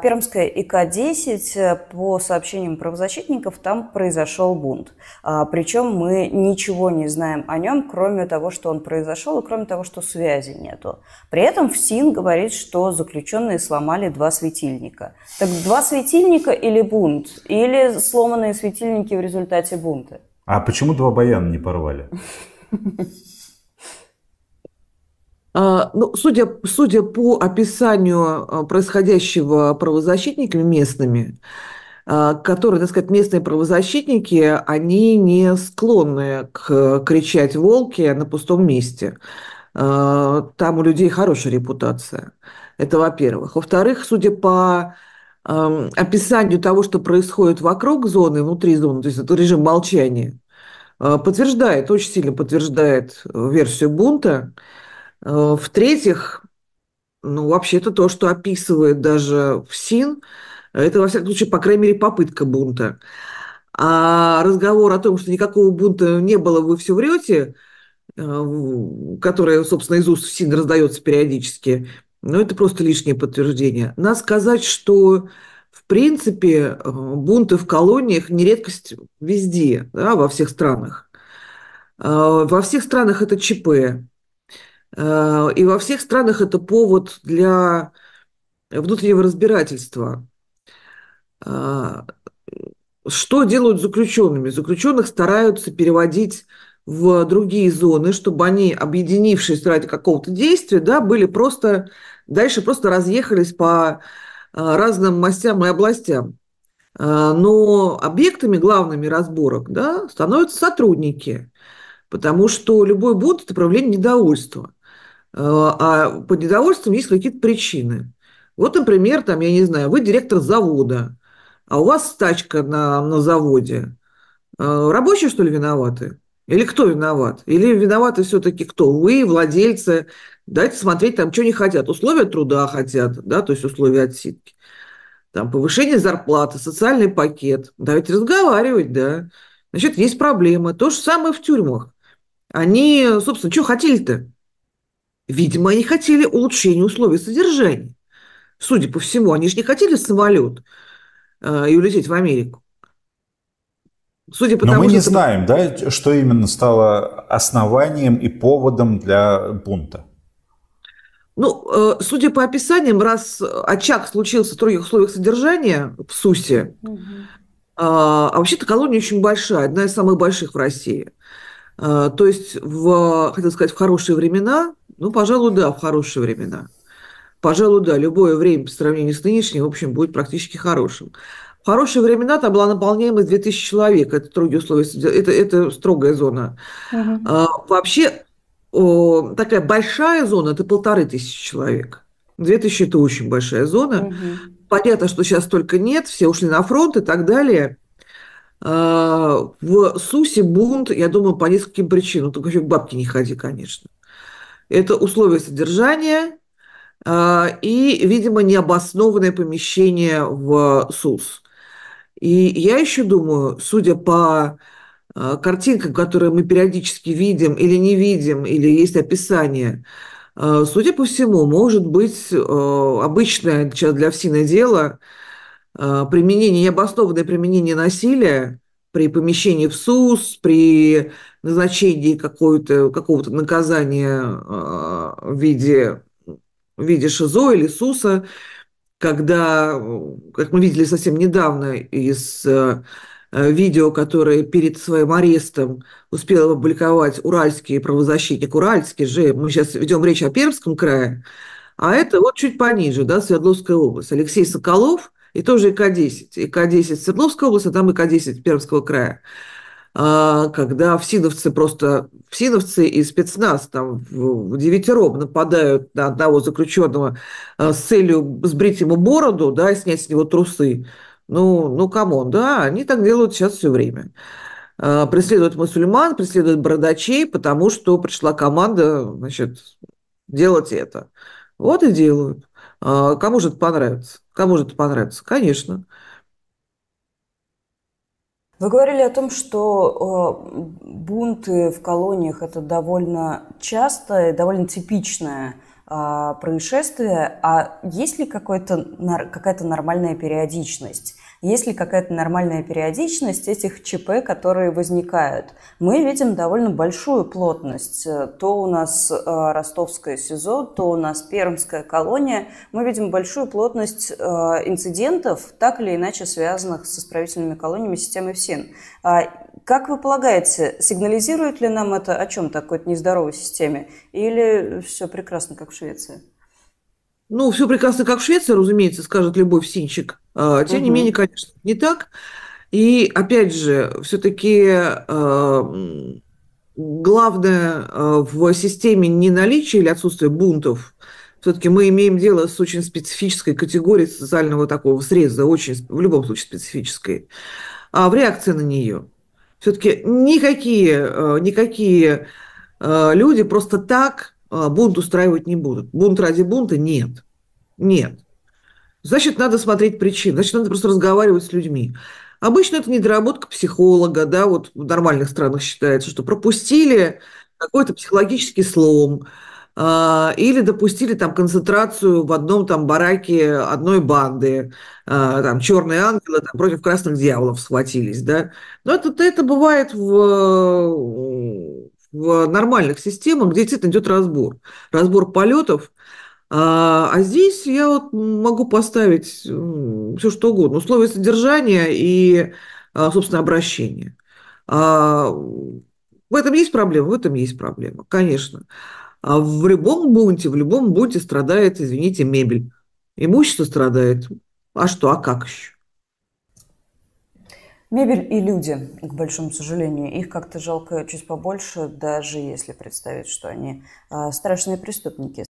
Пермская ИК-10, э, по сообщениям правозащитников, там произошел бунт. А, Причем мы ничего не знаем о нем, кроме того, что он произошел, и кроме того, что связи нету. При этом ФСИН говорит, что заключенные сломали два светильника. Так два светильника или бунт? Или сломанные светильники в результате бунта? А почему два баяна не порвали? А, ну, судя, судя по описанию а, происходящего правозащитниками местными, а, которые, так сказать, местные правозащитники, они не склонны к кричать «волки» на пустом месте. Там у людей хорошая репутация. Это во-первых. Во-вторых, судя по описанию того, что происходит вокруг зоны, внутри зоны, то есть это режим молчания, подтверждает, очень сильно подтверждает версию бунта. Э, в-третьих, ну, вообще это то, что описывает даже ФСИН, это, во всяком случае, по крайней мере, попытка бунта. А разговор о том, что никакого бунта не было, вы все врете, э, которая, собственно, из уст ФСИН раздается периодически, ну, это просто лишнее подтверждение. Надо сказать, что в принципе, э, бунты в колониях не редкость везде, да, во всех странах. Во всех странах это ЧП, Э, и во всех странах это повод для внутреннего разбирательства. Э, что делают заключенными? Заключенных стараются переводить в другие зоны, чтобы они, объединившись ради какого-то действия, да, были просто, дальше просто разъехались по э, разным мастям и областям. Но объектами главными разборок да, становятся сотрудники, потому что любой бунт – это проявление недовольства. Э, а под недовольством есть какие-то причины. Вот, например, там, я не знаю, вы директор завода, а у вас тачка на, на заводе. Э, рабочие, что ли, виноваты? Или кто виноват? Или виноваты все-таки кто? Вы, владельцы, дайте смотреть там, что они хотят. Условия труда хотят, да, то есть условия отсидки. Там повышение зарплаты, социальный пакет. Давайте разговаривать, да. Значит, есть проблемы. То же самое в тюрьмах. Они, собственно, что хотели-то? Видимо, они хотели улучшения условий содержания. Судя по всему, они же не хотели самолет э, и улететь в Америку. Судя по Но тому, мы не это... знаем, да, что именно стало основанием и поводом для бунта. Ну, э, судя по описаниям, раз очаг случился в строгих условиях содержания в СУСе, угу. А вообще-то колония очень большая, одна из самых больших в России. Э, то есть, в, хотел сказать, в хорошие времена ну, пожалуй, да, в хорошие времена. Пожалуй, да, любое время по сравнению с нынешним, в общем, будет практически хорошим. В хорошие времена там была наполняемость 2000 человек, это строгие условия, это, это строгая зона. Угу. А, вообще, о, такая большая зона – это полторы тысячи человек. 2000 это очень большая зона. Угу. Понятно, что сейчас только нет, все ушли на фронт и так далее а, – в Сусе бунт, я думаю, по нескольким причинам. Только еще к бабке не ходи, конечно это условия содержания а, и, видимо, необоснованное помещение в СУС. И я еще думаю, судя по а, картинкам, которые мы периодически видим или не видим, или есть описание, а, судя по всему, может быть обычное для ФСИНа дело, применение, необоснованное применение насилия при помещении в СУС, при назначении какого-то какого-то наказания а, в виде, в виде ШИЗО или СУСа, когда, как мы видели совсем недавно из э, видео, которое перед своим арестом успел опубликовать уральский правозащитник. Уральский же, мы сейчас ведем речь о Пермском крае, а это вот чуть пониже, да, Свердловская область. Алексей Соколов, и тоже ИК-10. ИК-10 Свердловской области, а там ИК-10 Пермского края. А, когда всиновцы просто, всиновцы и спецназ там в девятером нападают на одного заключенного а, с целью сбрить ему бороду, да, и снять с него трусы. Ну, ну, камон, да, они так делают сейчас все время а, преследуют мусульман, преследуют бородачей, потому что пришла команда, значит, делать это. Вот и делают. Кому же это понравится? Кому же это понравится? Конечно. Вы говорили о том, что э, бунты в колониях это довольно частое, довольно типичное а, происшествие. А есть ли какая-то нормальная периодичность? Есть ли какая-то нормальная периодичность этих ЧП, которые возникают? Мы видим довольно большую плотность. Э, то у нас э, ростовское СИЗО, то у нас пермская колония. Мы видим большую плотность э, инцидентов, так или иначе связанных с исправительными колониями системы ФСИН. А, как вы полагаете, сигнализирует ли нам это о чем-то, о какой-то нездоровой системе? Или все прекрасно, как в Швеции? Ну, все прекрасно, как в Швеции, разумеется, скажет любой всинчик. А, тем не менее, конечно, не так. И опять же, все-таки а, главное а, в системе не наличие или отсутствие бунтов. Все-таки мы имеем дело с очень специфической категорией социального такого среза, очень, в любом случае специфической, а в реакции на нее. Все-таки никакие, никакие люди просто так бунт устраивать не будут. Бунт ради бунта нет. Нет. Значит, надо смотреть причины, значит, надо просто разговаривать с людьми. Обычно это недоработка психолога, да, вот в нормальных странах считается, что пропустили какой-то психологический слом, а, или допустили там концентрацию в одном там бараке одной банды, а, там черные ангелы там, против красных дьяволов схватились, да. Но это, это бывает в, в нормальных системах, где действительно идет разбор. Разбор полетов, а, а здесь я вот могу поставить все что угодно. Условия содержания и, а, собственно, обращения. А, в этом есть проблема, в этом есть проблема, конечно. А в любом бунте, в любом бунте страдает, извините, мебель. Имущество страдает. А что, а как еще? Мебель и люди, к большому сожалению, их как-то жалко чуть побольше, даже если представить, что они а, страшные преступники,